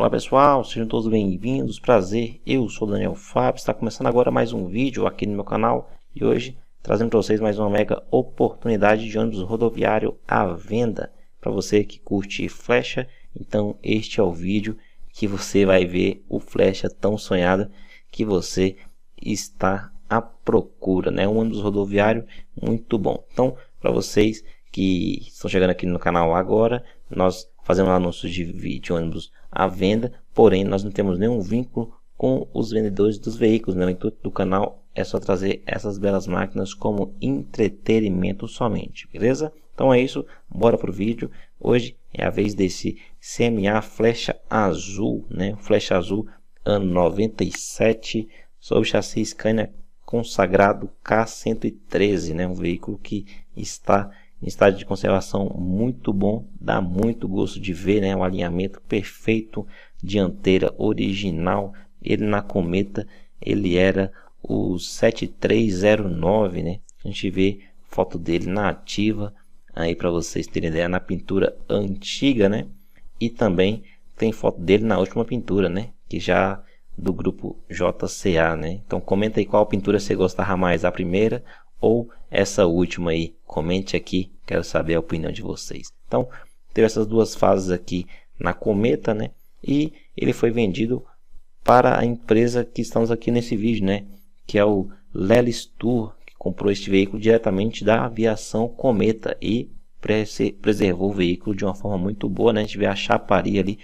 Olá pessoal, sejam todos bem-vindos, prazer, eu sou Daniel Fábio, está começando agora mais um vídeo aqui no meu canal e hoje trazendo para vocês mais uma mega oportunidade de ônibus rodoviário à venda para você que curte flecha, então este é o vídeo que você vai ver o flecha tão sonhado que você está à procura, né? Um ônibus rodoviário muito bom. Então, para vocês que estão chegando aqui no canal agora, nós fazemos anúncios de vídeo ônibus à venda, porém nós não temos nenhum vínculo com os vendedores dos veículos. Né? O intuito do canal é só trazer essas belas máquinas como entretenimento somente, beleza? Então é isso, bora pro vídeo. Hoje é a vez desse CMA flecha azul, né? Flecha azul ano 97 sobre chassi Scania consagrado K113, né? Um veículo que está em estágio de conservação muito bom, dá muito gosto de ver, né? O um alinhamento perfeito, dianteira original, ele na Cometa, ele era o 7309, né? A gente vê foto dele na ativa, aí para vocês terem ideia, na pintura antiga, né? E também tem foto dele na última pintura, né? Que já do grupo JCA, né? Então comenta aí qual pintura você gostava mais, a primeira ou essa última aí? Comente aqui, quero saber a opinião de vocês. Então, teve essas duas fases aqui na Cometa, né? E ele foi vendido para a empresa que estamos aqui nesse vídeo, né? Que é o Lelis Tour, que comprou este veículo diretamente da aviação Cometa e preservou o veículo de uma forma muito boa, né? A gente vê a chaparia ali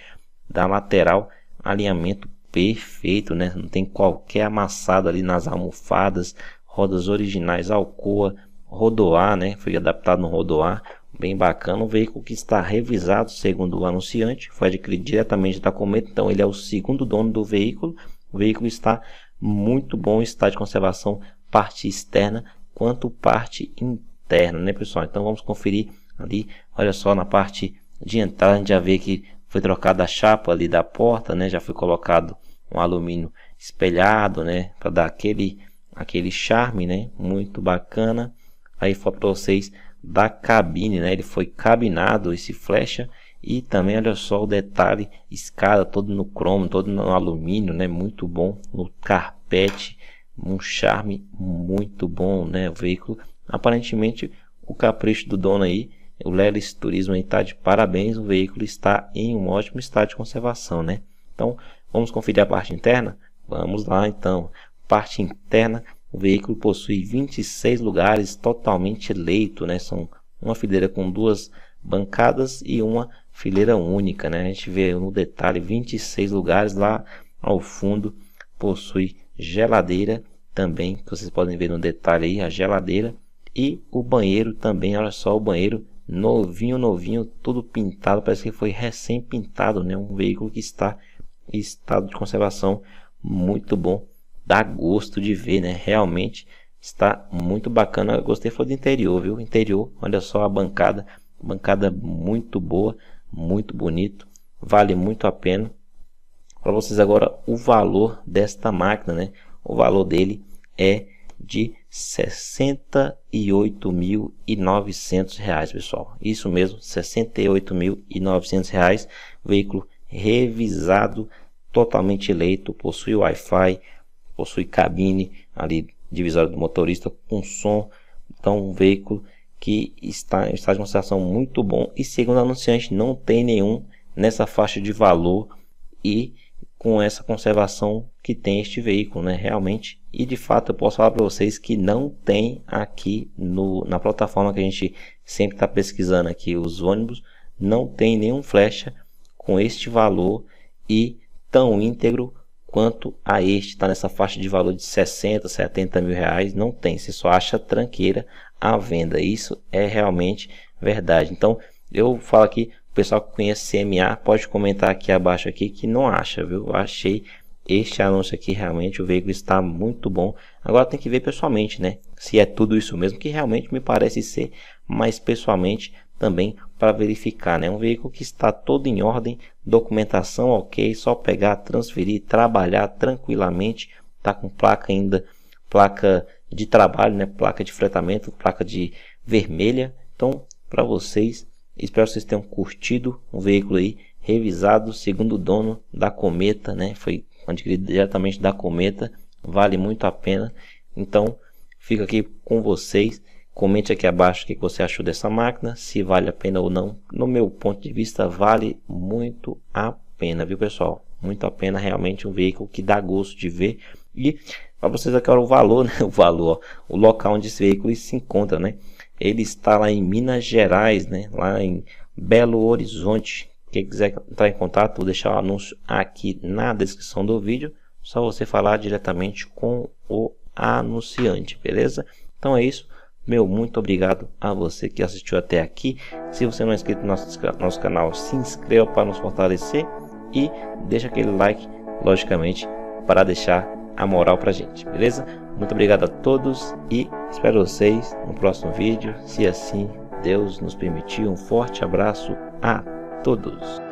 da lateral, alinhamento perfeito, né? Não tem qualquer amassado ali nas almofadas, rodas originais Alcoa Rodoar, né? Foi adaptado no Rodoar, bem bacana. Um veículo que está revisado, segundo o anunciante, foi adquirido diretamente da Cometa, então ele é o segundo dono do veículo. O veículo está muito bom, está de conservação parte externa quanto parte interna, né, pessoal? Então vamos conferir ali, olha só na parte de entrada, a gente já vê que foi trocada a chapa ali da porta, né? Já foi colocado um alumínio espelhado, né, para dar aquele aquele charme, né? Muito bacana. Aí foto para vocês da cabine, né? Ele foi cabinado esse flecha e também olha só o detalhe, escada todo no cromo, todo no alumínio, né? Muito bom no carpete, um charme muito bom, né? O veículo aparentemente o capricho do dono aí, o Lelis Turismo está de parabéns, o veículo está em um ótimo estado de conservação, né? Então, vamos conferir a parte interna? Vamos lá então parte interna, o veículo possui 26 lugares totalmente leito, né? São uma fileira com duas bancadas e uma fileira única, né? A gente vê no detalhe 26 lugares lá ao fundo possui geladeira também, que vocês podem ver no detalhe aí a geladeira e o banheiro também, olha só o banheiro novinho, novinho, tudo pintado, parece que foi recém pintado, né? Um veículo que está em estado de conservação muito bom dá gosto de ver, né? Realmente está muito bacana. Eu gostei foi do interior, viu? Interior, olha só a bancada, bancada muito boa, muito bonito, vale muito a pena. Para vocês agora o valor desta máquina, né? O valor dele é de 68.900 reais, pessoal. Isso mesmo, 68.900 reais. Veículo revisado, totalmente leito, possui Wi-Fi, possui cabine ali divisória do motorista com som, então um veículo que está, está em uma situação muito bom e segundo o anunciante não tem nenhum nessa faixa de valor e com essa conservação que tem este veículo, né? Realmente e de fato eu posso falar para vocês que não tem aqui no, na plataforma que a gente sempre está pesquisando aqui os ônibus, não tem nenhum flecha com este valor e tão íntegro quanto a este, está nessa faixa de valor de 60, 70 mil reais, não tem, você só acha tranqueira à venda, isso é realmente verdade. Então, eu falo aqui, o pessoal que conhece CMA, pode comentar aqui abaixo aqui que não acha, viu? Eu achei este anúncio aqui realmente o veículo está muito bom. Agora tem que ver pessoalmente, né? Se é tudo isso mesmo, que realmente me parece ser, mas pessoalmente também para verificar. É né? um veículo que está todo em ordem, documentação ok, só pegar, transferir, trabalhar tranquilamente. Está com placa ainda, placa de trabalho, né? placa de fretamento, placa de vermelha. Então, para vocês, espero que vocês tenham curtido um veículo aí revisado, segundo o dono da Cometa, né? Foi adquirido diretamente da Cometa, vale muito a pena. Então, fica aqui com vocês Comente aqui abaixo o que você achou dessa máquina, se vale a pena ou não. No meu ponto de vista, vale muito a pena, viu pessoal? Muito a pena, realmente um veículo que dá gosto de ver. E para vocês aqui o valor, né? O valor, ó, o local onde esse veículo se encontra, né? Ele está lá em Minas Gerais, né? Lá em Belo Horizonte. Quem quiser entrar em contato, vou deixar o anúncio aqui na descrição do vídeo. Só você falar diretamente com o anunciante, beleza? Então é isso. Meu muito obrigado a você que assistiu até aqui. Se você não é inscrito no nosso, nosso canal, se inscreva para nos fortalecer e deixa aquele like, logicamente, para deixar a moral a gente, beleza? Muito obrigado a todos e espero vocês no próximo vídeo. Se assim Deus nos permitir, um forte abraço a todos.